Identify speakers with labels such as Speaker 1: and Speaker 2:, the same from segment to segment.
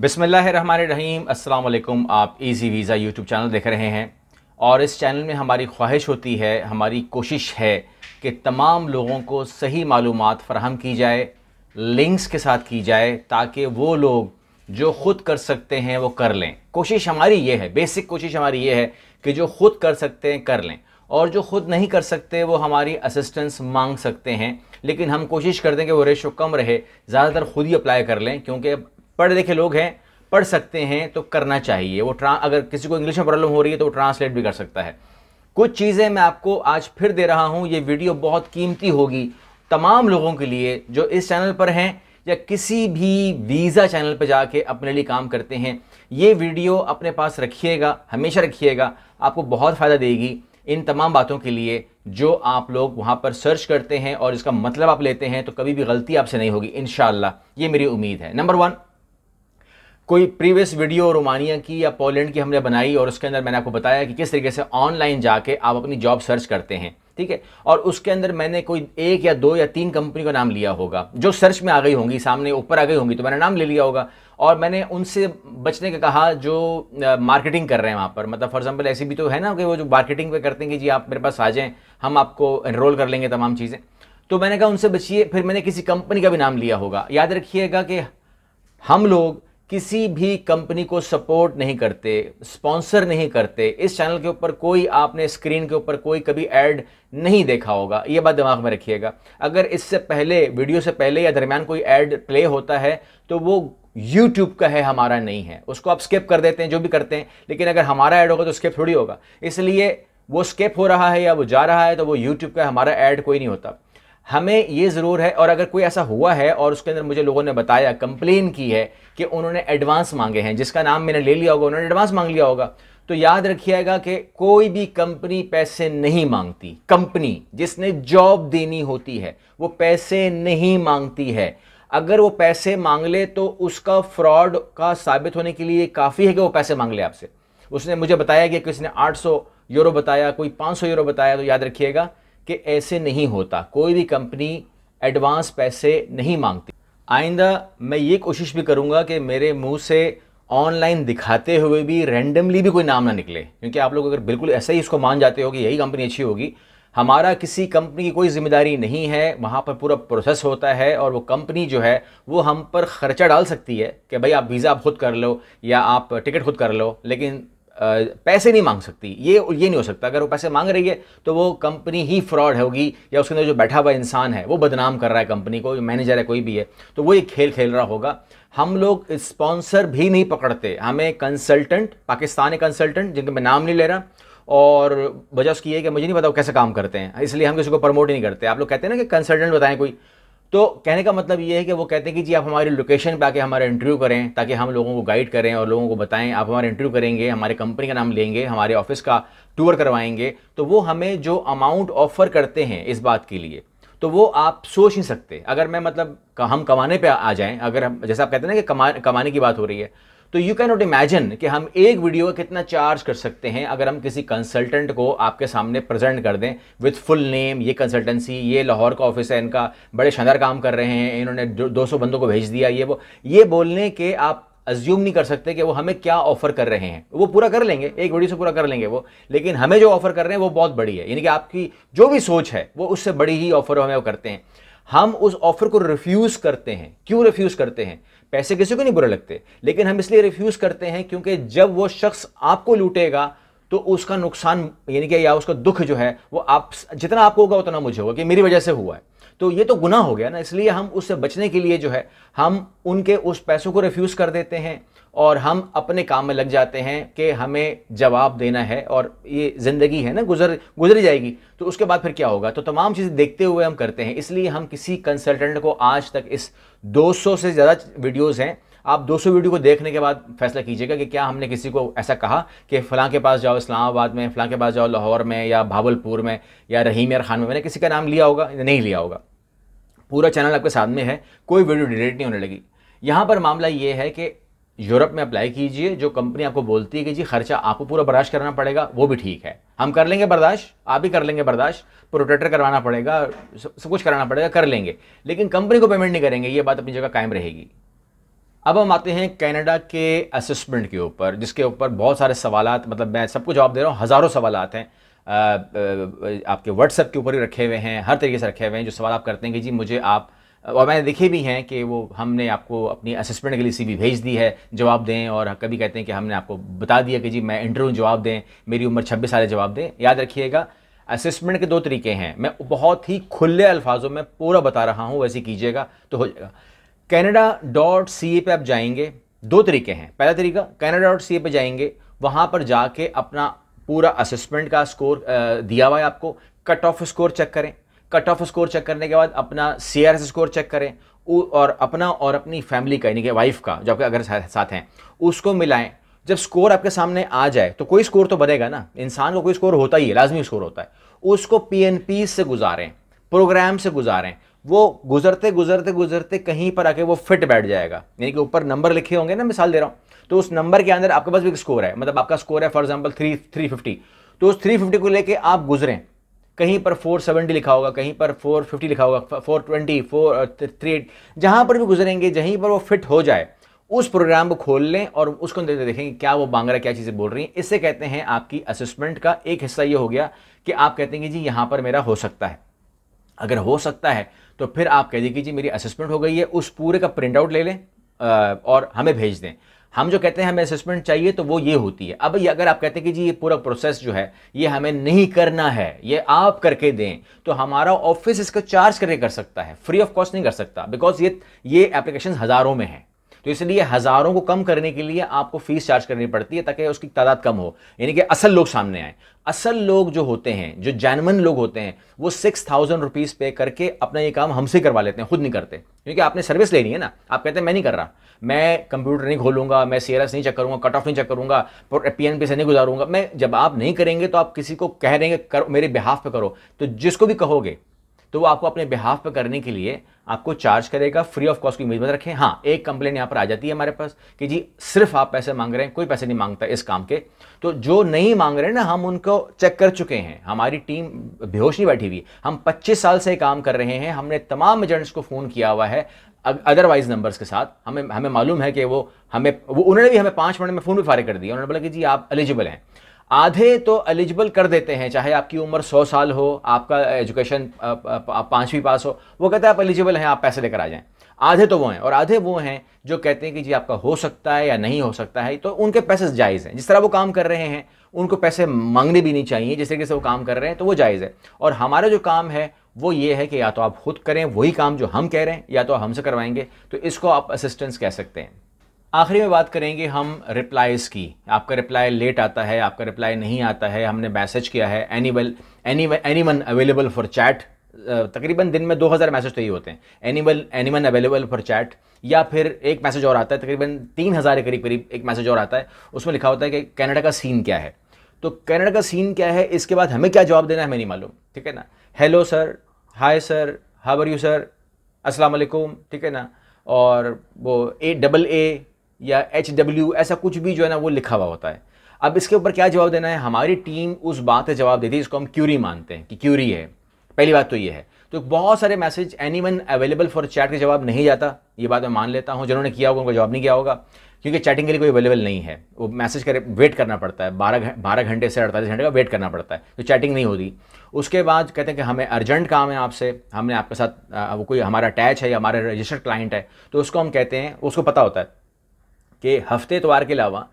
Speaker 1: बिसमीम अल्लाम आप इजी वीज़ा यूट्यूब चैनल देख रहे हैं और इस चैनल में हमारी ख्वाहिश होती है हमारी कोशिश है कि तमाम लोगों को सही मालूम फ़राहम की जाए लिंक्स के साथ की जाए ताकि वो लोग जो खुद कर सकते हैं वो कर लें कोशिश हमारी ये है बेसिक कोशिश हमारी ये है कि जो खुद कर सकते हैं कर लें और जो खुद नहीं कर सकते वो हमारी असिस्टेंस मांग सकते हैं लेकिन हम कोशिश कर दें कि वो रेशो कम रहे ज़्यादातर खुद ही अप्लाई कर लें क्योंकि पढ़े लिखे लोग हैं पढ़ सकते हैं तो करना चाहिए वो ट्रां अगर किसी को इंग्लिश में प्रॉब्लम हो रही है तो वो ट्रांसलेट भी कर सकता है कुछ चीज़ें मैं आपको आज फिर दे रहा हूँ ये वीडियो बहुत कीमती होगी तमाम लोगों के लिए जो इस चैनल पर हैं या किसी भी वीज़ा चैनल पर जाके अपने लिए काम करते हैं ये वीडियो अपने पास रखिएगा हमेशा रखिएगा आपको बहुत फ़ायदा देगी इन तमाम बातों के लिए जो आप लोग वहाँ पर सर्च करते हैं और इसका मतलब आप लेते हैं तो कभी भी गलती आपसे नहीं होगी इन ये मेरी उम्मीद है नंबर वन कोई प्रीवियस वीडियो रोमानिया की या पोलैंड की हमने बनाई और उसके अंदर मैंने आपको बताया कि किस तरीके से ऑनलाइन जाके आप अपनी जॉब सर्च करते हैं ठीक है और उसके अंदर मैंने कोई एक या दो या तीन कंपनी का नाम लिया होगा जो सर्च में आ गई होंगी सामने ऊपर आ गई होंगी तो मैंने नाम ले लिया होगा और मैंने उनसे बचने का कहा जो मार्केटिंग कर रहे हैं वहाँ पर मतलब फॉर एग्जाम्पल ऐसी भी तो है ना कि वो जो मार्केटिंग पे करते हैं कि जी आप मेरे पास आ जाएँ हम आपको इनरोल कर लेंगे तमाम चीज़ें तो मैंने कहा उनसे बचिए फिर मैंने किसी कंपनी का भी नाम लिया होगा याद रखिएगा कि हम लोग किसी भी कंपनी को सपोर्ट नहीं करते स्पॉन्सर नहीं करते इस चैनल के ऊपर कोई आपने स्क्रीन के ऊपर कोई कभी ऐड नहीं देखा होगा ये बात दिमाग में रखिएगा अगर इससे पहले वीडियो से पहले या दरमियान कोई ऐड प्ले होता है तो वो यूट्यूब का है हमारा नहीं है उसको आप स्किप कर देते हैं जो भी करते हैं लेकिन अगर हमारा ऐड होगा तो स्किप थोड़ी होगा इसलिए वो स्किप हो रहा है या वो जा रहा है तो वो यूट्यूब का हमारा ऐड कोई नहीं होता हमें ये ज़रूर है और अगर कोई ऐसा हुआ है और उसके अंदर मुझे लोगों ने बताया कंप्लेन की है कि उन्होंने एडवांस मांगे हैं जिसका नाम मैंने ले लिया होगा उन्होंने एडवांस मांग लिया होगा तो याद रखिएगा कि कोई भी कंपनी पैसे नहीं मांगती कंपनी जिसने जॉब देनी होती है वो पैसे नहीं मांगती है अगर वो पैसे मांग ले तो उसका फ्रॉड का साबित होने के लिए काफ़ी है कि वो पैसे मांग ले आपसे उसने मुझे बताया कि किसी ने आठ यूरो बताया कोई 500 यूरो बताया तो याद रखिएगा कि ऐसे नहीं होता कोई भी कंपनी एडवांस पैसे नहीं मांगती आइंदा मैं ये कोशिश भी करूँगा कि मेरे मुँह से ऑनलाइन दिखाते हुए भी रैंडमली भी कोई नाम ना निकले क्योंकि आप लोग अगर बिल्कुल ऐसा ही इसको मान जाते हो कि यही कंपनी अच्छी होगी हमारा किसी कंपनी की कोई जिम्मेदारी नहीं है वहाँ पर पूरा प्रोसेस होता है और वो कंपनी जो है वो हम पर खर्चा डाल सकती है कि भाई आप वीज़ा खुद कर लो या आप टिकट खुद कर लो लेकिन पैसे नहीं मांग सकती ये ये नहीं हो सकता अगर वो पैसे मांग रही है तो वो कंपनी ही फ्रॉड होगी या उसके अंदर जो बैठा हुआ इंसान है वो बदनाम कर रहा है कंपनी को मैनेजर है कोई भी है तो वो एक खेल खेल रहा होगा हम लोग स्पॉन्सर भी नहीं पकड़ते हमें कंसल्टेंट पाकिस्तानी कंसल्टेंट जिनका मैं नाम नहीं ले रहा और वजह उसकी है कि मुझे नहीं पता वो कैसे काम करते हैं इसलिए हम किसी को प्रमोट ही नहीं करते आप लोग कहते हैं ना कि कंसल्टेंट बताएं कोई तो कहने का मतलब ये है कि वो कहते हैं कि जी आप हमारे लोकेशन पे आके हमारा इंटरव्यू करें ताकि हम लोगों को गाइड करें और लोगों को बताएं आप हमारा इंटरव्यू करेंगे हमारे कंपनी का नाम लेंगे हमारे ऑफिस का टूर करवाएंगे तो वो हमें जो अमाउंट ऑफर करते हैं इस बात के लिए तो वो आप सोच नहीं सकते अगर मैं मतलब हम कमाने पर आ जाएँ अगर हम जैसा आप कहते हैं ना कि कमा कमाने की बात हो रही है तो यू कैन नॉट इमेजिन कि हम एक वीडियो का कितना चार्ज कर सकते हैं अगर हम किसी कंसल्टेंट को आपके सामने प्रेजेंट कर दें विथ फुल नेम ये कंसल्टेंसी ये लाहौर का ऑफिस है इनका बड़े शानदार काम कर रहे हैं इन्होंने दो सौ बंदों को भेज दिया ये वो ये बोलने के आप अज्यूम नहीं कर सकते कि वो हमें क्या ऑफर कर रहे हैं वो पूरा कर लेंगे एक वीडियो से पूरा कर लेंगे वो लेकिन हमें जो ऑफर कर रहे हैं वो बहुत बड़ी है यानी कि आपकी जो भी सोच है वो उससे बड़ी ही ऑफर हमें वो करते हैं हम उस ऑफर को रिफ्यूज़ करते हैं क्यों रिफ्यूज़ करते हैं पैसे किसी को नहीं बुरे लगते लेकिन हम इसलिए रिफ्यूज़ करते हैं क्योंकि जब वो शख्स आपको लूटेगा तो उसका नुकसान यानी कि या उसका दुख जो है वो आप जितना आपको होगा उतना मुझे होगा कि मेरी वजह से हुआ है तो ये तो गुना हो गया ना इसलिए हम उससे बचने के लिए जो है हम उनके उस पैसों को रिफ्यूज़ कर देते हैं और हम अपने काम में लग जाते हैं कि हमें जवाब देना है और ये ज़िंदगी है ना गुजर गुजरी जाएगी तो उसके बाद फिर क्या होगा तो तमाम चीज़ें देखते हुए हम करते हैं इसलिए हम किसी कंसल्टेंट को आज तक इस 200 से ज़्यादा वीडियोज़ हैं आप 200 वीडियो को देखने के बाद फैसला कीजिएगा कि क्या हमने किसी को ऐसा कहा कि फ़लाँ के पास जाओ इस्लामाबाद में फ़लाँ के पास जाओ लाहौर में या भावलपुर में या रहीम यार खान में मैंने किसी का नाम लिया होगा या नहीं लिया होगा पूरा चैनल आपके सामने है कोई वीडियो डिलीट नहीं होने लगी यहाँ पर मामला ये है कि यूरोप में अप्लाई कीजिए जो कंपनी आपको बोलती है कि जी खर्चा आपको पूरा बर्दाश्त करना पड़ेगा वो भी ठीक है हम कर लेंगे बर्दाश्त आप भी कर लेंगे बर्दाश्त प्रोटेक्टर करवाना पड़ेगा सब कुछ कराना पड़ेगा कर लेंगे लेकिन कंपनी को पेमेंट नहीं करेंगे ये बात अपनी जगह कायम रहेगी अब हम आते हैं कैनेडा के असेसमेंट के ऊपर जिसके ऊपर बहुत सारे सवाल मतलब मैं सबको जवाब दे रहा हूँ हज़ारों सवाल हैं आपके व्हाट्सएप के ऊपर ही रखे हुए हैं हर तरीके से रखे हुए हैं जो सवाल आप करते हैं कि जी मुझे आप और मैंने देखे भी हैं कि वो हमने आपको अपनी असेसमेंट के लिए सी भेज दी है जवाब दें और कभी कहते हैं कि हमने आपको बता दिया कि जी मैं इंटरव्यू जवाब दें मेरी उम्र छब्बीस साल जवाब दें याद रखिएगा असेसमेंट के दो तरीके हैं मैं बहुत ही खुले अल्फाजों में पूरा बता रहा हूँ वैसे कीजिएगा तो हो जाएगा कैनेडा डॉट सी ए पर आप जाएंगे दो तरीके हैं पहला तरीका कैनेडा डॉट सी ए पर जाएंगे वहाँ पर जाके अपना पूरा असेसमेंट का स्कोर दिया हुआ है आपको कट ऑफ स्कोर चेक करें कट ऑफ स्कोर चेक करने के बाद अपना सी स्कोर चेक करें और अपना और अपनी फैमिली का यानी कि वाइफ का जो आपके अगर साथ हैं उसको मिलाएं जब स्कोर आपके सामने आ जाए तो कोई स्कोर तो बनेगा ना इंसान को कोई स्कोर होता ही है लाजमी स्कोर होता है उसको पी से गुजारें प्रोग्राम से गुजारें वो गुजरते गुजरते गुजरते कहीं पर आके वो फिट बैठ जाएगा यानी कि ऊपर नंबर लिखे होंगे ना मिसाल दे रहा हूँ तो उस नंबर के अंदर आपके पास भी स्कोर है मतलब आपका स्कोर है for example three three fifty तो उस थ्री फिफ्टी को लेके आप गुजरें कहीं पर 470 लिखा होगा कहीं पर 450 लिखा होगा 420 4 थ्री जहाँ पर भी गुजरेंगे जहीं पर वो फिट हो जाए उस प्रोग्राम को खोल लें और उसको अंदर देखेंगे क्या वो बांगरा क्या चीज़ें बोल रही हैं इससे कहते हैं आपकी असेसमेंट का एक हिस्सा ये हो गया कि आप कहते हैं कि जी यहाँ पर मेरा हो सकता है अगर हो सकता है तो फिर आप कह दें कि जी मेरी असेसमेंट हो गई है उस पूरे का प्रिंट आउट ले लें uh, और हमें भेज दें हम जो कहते हैं हमें असेसमेंट चाहिए तो वो ये होती है अब ये अगर आप कहते हैं कि जी ये पूरा प्रोसेस जो है ये हमें नहीं करना है ये आप करके दें तो हमारा ऑफिस इसका चार्ज करके कर सकता है फ्री ऑफ कॉस्ट नहीं कर सकता बिकॉज ये ये एप्लीकेशन हज़ारों में हैं तो इसलिए हज़ारों को कम करने के लिए आपको फीस चार्ज करनी पड़ती है ताकि उसकी तादाद कम हो यानी कि असल लोग सामने आए असल लोग जो होते हैं जो जैनमन लोग होते हैं वो सिक्स थाउजेंड रुपीज़ पे करके अपना ये काम हमसे करवा लेते हैं खुद नहीं करते क्योंकि आपने सर्विस लेनी है ना आप कहते हैं मैं नहीं कर रहा मैं कंप्यूटर नहीं खोलूंगा मैं सी नहीं चेक करूंगा कट ऑफ नहीं चेक करूंगा पी से नहीं गुजारूंगा मैं जब आप नहीं करेंगे तो आप किसी को कह देंगे करो मेरे बिहाफ पे करो तो जिसको भी कहोगे तो वो आपको अपने बिहाफ पर करने के लिए आपको चार्ज करेगा फ्री ऑफ कॉस्ट की उम्मीद मत रखें हाँ एक कंप्लेन यहाँ पर आ जाती है हमारे पास कि जी सिर्फ आप पैसे मांग रहे हैं कोई पैसे नहीं मांगता इस काम के तो जो नहीं मांग रहे हैं ना हम उनको चेक कर चुके हैं हमारी टीम बेहोश नहीं बैठी हुई हम 25 साल से काम कर रहे हैं हमने तमाम एजेंट्स को फ़ोन किया हुआ है अदरवाइज नंबर्स के साथ हमें हमें मालूम है कि वो हमें वो उन्होंने भी हमें पाँच मिनट में फ़ोन भी फारे कर दिया उन्होंने बोला कि जी आप एलिजिबल हैं आधे तो एलिजिबल कर देते हैं चाहे आपकी उम्र सौ साल हो आपका एजुकेशन आप पाँचवीं पास हो वो कहते हैं आप एलिजिबल हैं आप पैसे लेकर आ जाएं आधे तो वो हैं और आधे वो हैं जो कहते हैं कि जी आपका हो सकता है या नहीं हो सकता है तो उनके पैसे जायज़ हैं जिस तरह वो काम कर रहे हैं उनको पैसे मांगने भी नहीं चाहिए जिस तरीके से वो काम कर रहे हैं तो वो जायज़ है और हमारा जो काम है वो ये है कि या तो आप खुद करें वही काम जो हम कह रहे हैं या तो हमसे करवाएंगे तो इसको आप असिस्टेंस कह सकते हैं आखिरी में बात करेंगे हम रिप्लाइज़ की आपका रिप्लाई लेट आता है आपका रिप्लाई नहीं आता है हमने मैसेज किया है any well any any one available for chat तकरीबन दिन में 2000 मैसेज तो ही होते हैं any one available for chat या फिर एक मैसेज और आता है तकरीबन तीन हज़ार के करीब करीब एक मैसेज और आता है उसमें लिखा होता है कि कैनेडा का सीन क्या है तो कैनेडा का सीन क्या है इसके बाद हमें क्या जवाब देना है हमें नहीं मालूम ठीक है ना hello sir hi sir how are you sir अस्सलाम वालेकुम ठीक है ना और वो ए डबल ए या एच डब्ल्यू ऐसा कुछ भी जो है ना वो लिखा हुआ होता है अब इसके ऊपर क्या जवाब देना है हमारी टीम उस बात का जवाब देती है जिसको हम क्यूरी मानते हैं कि क्यूरी है पहली बात तो ये है तो बहुत सारे message any one available for chat के जवाब नहीं जाता ये बात मैं मान लेता हूँ जिन्होंने किया होगा उनका जवाब नहीं किया होगा क्योंकि चैटिंग के लिए कोई अवेलेबल नहीं है वो मैसेज कर वेट करना पड़ता है बारह बारह घंटे से अड़तालीस घंटे का वेट करना पड़ता है तो चैटिंग नहीं होती उसके बाद कहते हैं कि हमें अर्जेंट काम है आपसे हमने आपके साथ वो कोई हमारा अटैच है या हमारा रजिस्टर्ड क्लाइंट है तो उसको हम कहते हैं उसको पता होता है कि हफ्तेवार तो के अलावा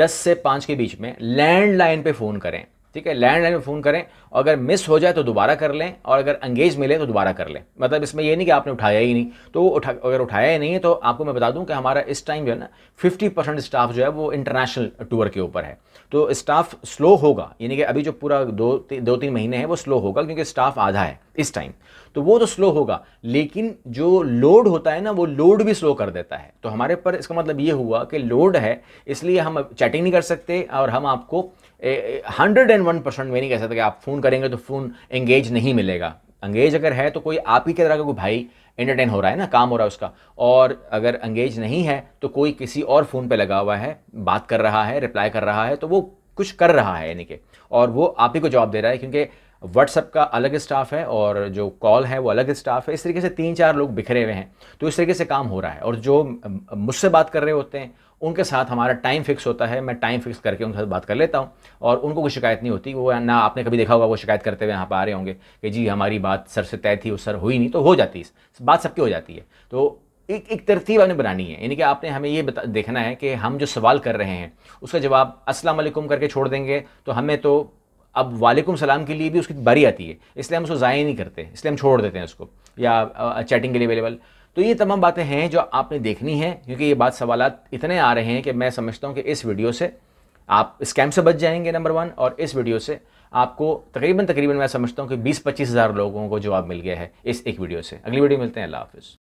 Speaker 1: 10 से 5 के बीच में लैंडलाइन पे फ़ोन करें ठीक है लैंडलाइन में फ़ोन करें और अगर मिस हो जाए तो दोबारा कर लें और अगर अंगेज मिले तो दोबारा कर लें मतलब इसमें ये नहीं कि आपने उठाया ही नहीं तो उठा अगर उठाया ही नहीं है तो आपको मैं बता दूं कि हमारा इस टाइम जो है ना 50 परसेंट स्टाफ जो है वो इंटरनेशनल टूर के ऊपर है तो स्टाफ स्लो होगा यानी कि अभी जो पूरा दो ती, दो तीन महीने हैं वो स्लो होगा क्योंकि स्टाफ आधा है इस टाइम तो वो तो स्लो होगा लेकिन जो लोड होता है ना वो लोड भी स्लो कर देता है तो हमारे पर इसका मतलब ये हुआ कि लोड है इसलिए हम चैटिंग नहीं कर सकते और हम आपको हंड्रेड एंड वन परसेंट मैं नहीं कह सकता कि आप फ़ोन करेंगे तो फ़ोन एंगेज नहीं मिलेगा एंगेज अगर है तो कोई आप ही की तरह का कोई भाई एंटरटेन हो रहा है ना काम हो रहा है उसका और अगर एंगेज नहीं है तो कोई किसी और फ़ोन पे लगा हुआ है बात कर रहा है रिप्लाई कर रहा है तो वो कुछ कर रहा है यानी कि और वो आप ही को जवाब दे रहा है क्योंकि व्हाट्सअप का अलग स्टाफ है और जो कॉल है वो अलग स्टाफ है इस तरीके से तीन चार लोग बिखरे हुए हैं तो इस तरीके से काम हो रहा है और जो मुझसे बात कर रहे होते हैं उनके साथ हमारा टाइम फिक्स होता है मैं टाइम फिक्स करके उनके साथ बात कर लेता हूँ और उनको कोई शिकायत नहीं होती वो ना आपने कभी देखा होगा वो शिकायत करते हुए यहाँ पर आ रहे होंगे कि जी हमारी बात सर से तय थी वो सर हुई नहीं तो हो जाती है बात सबकी हो जाती है तो एक एक तरतीब आपने बनानी है यानी कि आपने हमें ये बता देखना है कि हम जो सवाल कर रहे हैं उसका जवाब अस्सलाम वालेकुम करके छोड़ देंगे तो हमें तो अब वालेकुम सलाम के लिए भी उसकी बारी आती है इसलिए हम उसको ज़ाया नहीं करते इसलिए हम छोड़ देते हैं उसको या चैटिंग के लिए अवेलेबल तो ये तमाम बातें हैं जो आपने देखनी है क्योंकि ये बात सवाल इतने आ रहे हैं कि मैं समझता हूँ कि इस वीडियो से आप स्कैम से बच जाएंगे नंबर वन और इस वीडियो से आपको तकरीबन तकरीबन मैं समझता हूँ कि बीस पच्चीस हज़ार लोगों को जवाब मिल गया है इस एक वीडियो से अगली वीडियो मिलते हैं अल्लाह हाफिज़